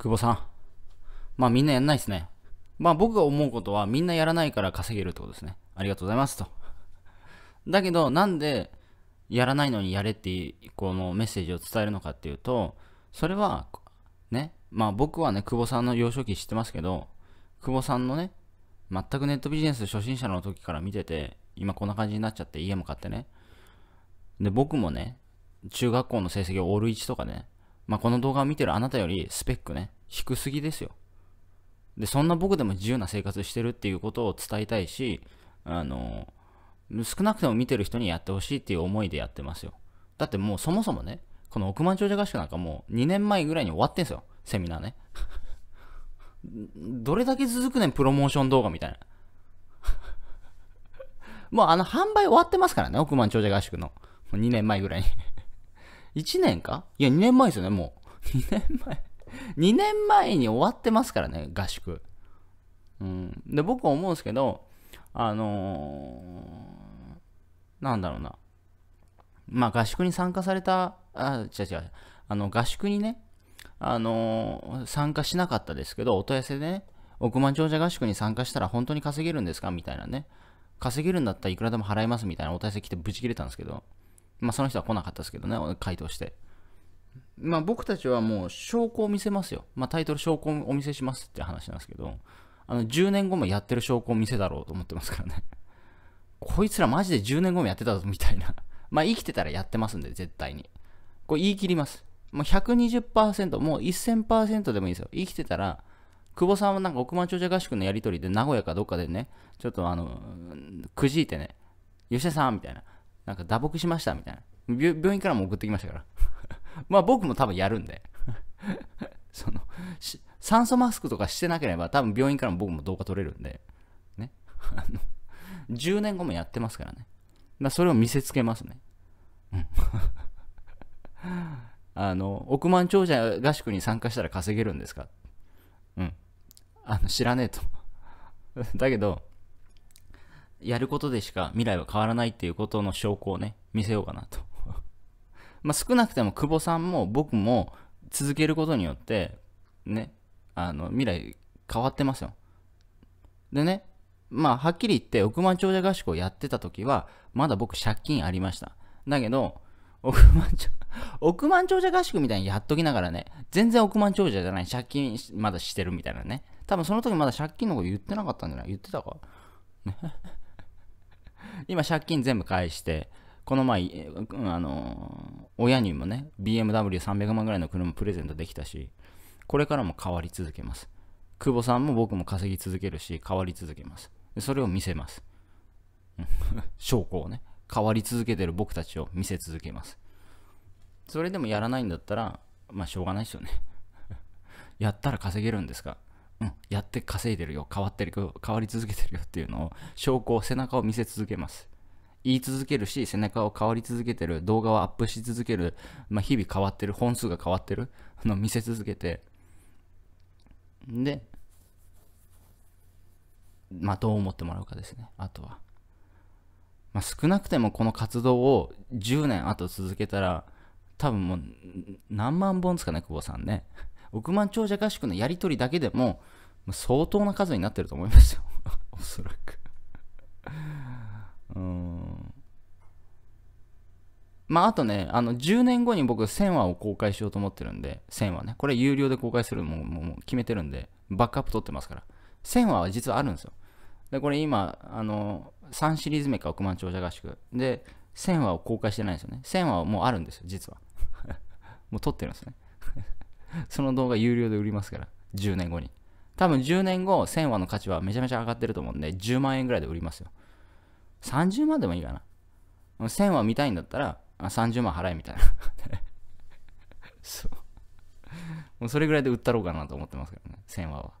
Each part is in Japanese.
久保さん。まあみんなやんないですね。まあ僕が思うことはみんなやらないから稼げるってことですね。ありがとうございますと。だけどなんでやらないのにやれってこのメッセージを伝えるのかっていうと、それはね、まあ僕はね、久保さんの幼少期知ってますけど、久保さんのね、全くネットビジネス初心者の時から見てて、今こんな感じになっちゃって家も買ってね。で、僕もね、中学校の成績をオール1とかね、まあ、この動画を見てるあなたよりスペックね、低すぎですよ。で、そんな僕でも自由な生活してるっていうことを伝えたいし、あの、少なくても見てる人にやってほしいっていう思いでやってますよ。だってもうそもそもね、この億万長者合宿なんかもう2年前ぐらいに終わってんすよ。セミナーね。どれだけ続くねん、プロモーション動画みたいな。もうあの販売終わってますからね、億万長者合宿の。2年前ぐらいに1年かいや、2年前ですよね、もう。2 年前2年前に終わってますからね、合宿。うん。で、僕は思うんですけど、あのー、なんだろうな。まあ、合宿に参加された、あ、違う違う。あの、合宿にね、あのー、参加しなかったですけど、お問い合わせでね、億万長者合宿に参加したら本当に稼げるんですかみたいなね。稼げるんだったらいくらでも払いますみたいなお問い合わせ来てブチ切れたんですけど、まあ、その人は来なかったですけどね、回答して。まあ、僕たちはもう証拠を見せますよ。まあ、タイトル証拠をお見せしますって話なんですけど、あの、10年後もやってる証拠を見せだろうと思ってますからね。こいつらマジで10年後もやってたぞみたいな。まあ、生きてたらやってますんで、絶対に。これ言い切ります。もう120%、もう1000%でもいいですよ。生きてたら、久保さんはなんか億万長者合宿のやりとりで名古屋かどっかでね、ちょっとあの、くじいてね、吉田さんみたいな、なんか打撲しましたみたいな。病院からも送ってきましたから。まあ僕も多分やるんで その、酸素マスクとかしてなければ多分病院からも僕も動画撮れるんで、ね。あの、10年後もやってますからね。まあそれを見せつけますね。うん。あの、億万長者合宿に参加したら稼げるんですかうん。あの、知らねえとだけど、やることでしか未来は変わらないっていうことの証拠をね、見せようかなと。まあ少なくても久保さんも僕も続けることによって、ね、あの、未来変わってますよ。でね、まあはっきり言って億万長者合宿をやってた時は、まだ僕借金ありました。だけど、億万長、億万長者合宿みたいにやっときながらね、全然億万長者じゃない、借金まだしてるみたいなね。多分その時まだ借金のこと言ってなかったんじゃない言ってたか。今借金全部返して、この前、あの、親にもね、BMW300 万ぐらいの車プレゼントできたし、これからも変わり続けます。久保さんも僕も稼ぎ続けるし、変わり続けます。それを見せます。証拠をね、変わり続けてる僕たちを見せ続けます。それでもやらないんだったら、まあしょうがないですよね。やったら稼げるんですかうん、やって稼いでるよ、変わってるよ、変わり続けてるよっていうのを、証拠を、背中を見せ続けます。言い続けるし、背中を変わり続けてる、動画をアップし続ける、まあ、日々変わってる、本数が変わってる、の見せ続けて、で、まあ、どう思ってもらうかですね、あとは。まあ、少なくてもこの活動を10年後続けたら、多分もう何万本ですかね、久保さんね。億万長者合宿のやり取りだけでも、相当な数になってると思いますよ。おそらくうん。まあ、あとね、あの、10年後に僕、1000話を公開しようと思ってるんで、1000話ね。これ有料で公開するもう、もう決めてるんで、バックアップ取ってますから。1000話は実はあるんですよ。で、これ今、あの、3シリーズ目か、億万長者合宿。で、1000話を公開してないんですよね。1000話はもうあるんですよ、実は。もう撮ってるんですね。その動画有料で売りますから。10年後に。多分10年後、1000話の価値はめちゃめちゃ上がってると思うんで、10万円ぐらいで売りますよ。30万でもいいかな。1000話見たいんだったら、30万払えみたいな。そう。もうそれぐらいで売ったろうかなと思ってますけどね、1000話は。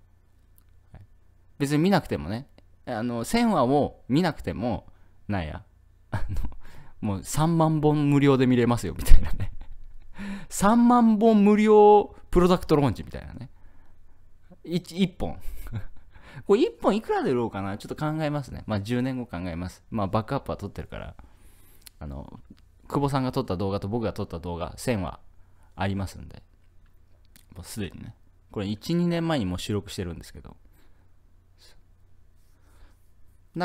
別に見なくてもね、あの、1000話を見なくても、なんや、あの、もう3万本無料で見れますよ、みたいなね。3万本無料プロダクトローンチみたいなね。1本。これ1本いくらで売ろうかなちょっと考えますね。まあ10年後考えます。まあバックアップは取ってるから、あの、久保さんが撮った動画と僕が撮った動画、1000はありますんで。もうすでにね。これ1、2年前にもう収録してるんですけど。だか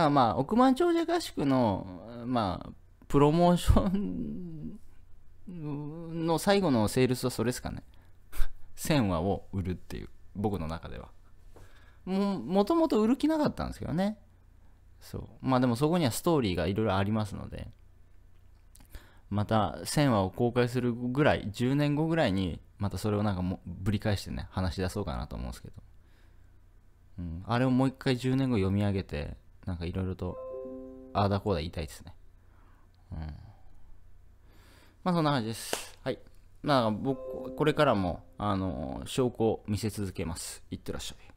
らまあ、億万長者合宿の、まあ、プロモーションの最後のセールスはそれですかね。1000話を売るっていう僕の中ではもともと売る気なかったんですけどねそうまあでもそこにはストーリーがいろいろありますのでまた1000話を公開するぐらい10年後ぐらいにまたそれをなんかもぶり返してね話し出そうかなと思うんですけど、うん、あれをもう一回10年後読み上げてなんかいろいろとああだこうだ言いたいですねうんまあそんな感じですはいまあ僕これからもあの証拠を見せ続けますいってらっしゃい